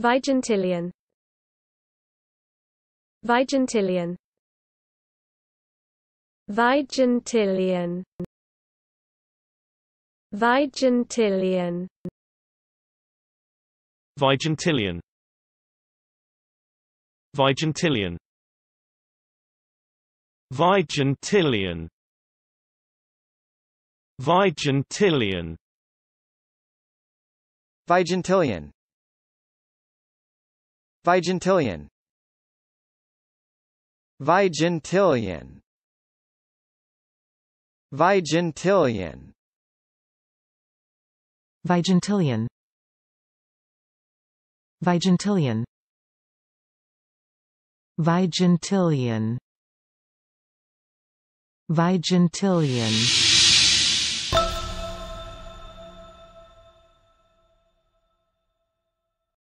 Vigintillion Vigintillion Vigintillion Vigintillion Vigintillion Vigintillion Vigintillion Vigintillion Vigintillion Vigintillion Vigintillion Vigintillion Vigintillion Vigintillion Vigintillion Vigintillion